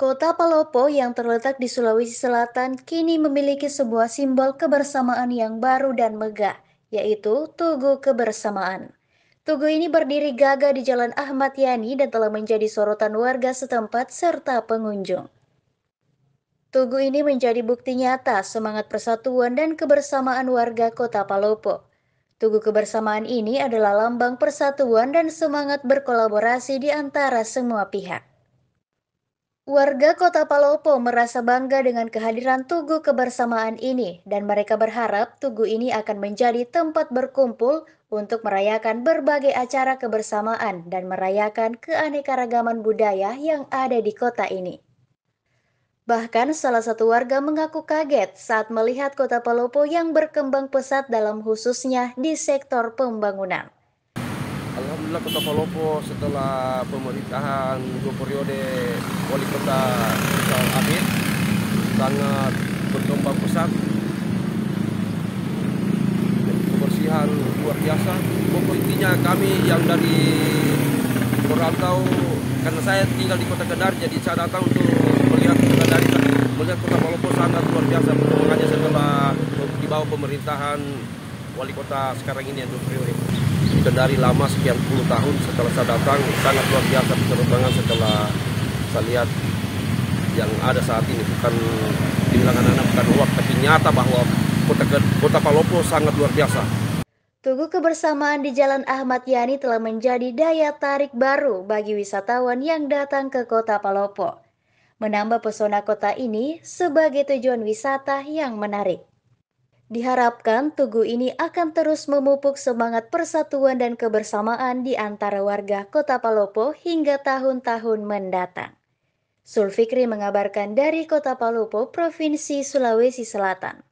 Kota Palopo yang terletak di Sulawesi Selatan kini memiliki sebuah simbol kebersamaan yang baru dan megah, yaitu Tugu Kebersamaan. Tugu ini berdiri gagah di Jalan Ahmad Yani dan telah menjadi sorotan warga setempat serta pengunjung. Tugu ini menjadi bukti nyata semangat persatuan dan kebersamaan warga Kota Palopo. Tugu kebersamaan ini adalah lambang persatuan dan semangat berkolaborasi di antara semua pihak. Warga kota Palopo merasa bangga dengan kehadiran Tugu Kebersamaan ini dan mereka berharap Tugu ini akan menjadi tempat berkumpul untuk merayakan berbagai acara kebersamaan dan merayakan keanekaragaman budaya yang ada di kota ini. Bahkan salah satu warga mengaku kaget saat melihat kota Palopo yang berkembang pesat dalam khususnya di sektor pembangunan. Alhamdulillah Kota Palopo setelah pemerintahan dua periode wali kota Rizal Abid sangat berkembang pesat kebersihan luar biasa pokok intinya kami yang dari merantau karena saya tinggal di kota Kedar jadi saya datang untuk melihat kota dari melihat kota Palopo sangat luar biasa perkembangannya setelah di bawah pemerintahan wali kota sekarang ini Endo Priori. Kendari lama sekian puluh tahun setelah saya datang sangat luar biasa penerbangan setelah saya lihat yang ada saat ini bukan dibilang anak-anak bukan uang tapi nyata bahwa kota kota Palopo sangat luar biasa. Tugu kebersamaan di Jalan Ahmad Yani telah menjadi daya tarik baru bagi wisatawan yang datang ke kota Palopo, menambah pesona kota ini sebagai tujuan wisata yang menarik. Diharapkan tugu ini akan terus memupuk semangat persatuan dan kebersamaan di antara warga Kota Palopo hingga tahun-tahun mendatang. Sulfikri mengabarkan dari Kota Palopo, Provinsi Sulawesi Selatan.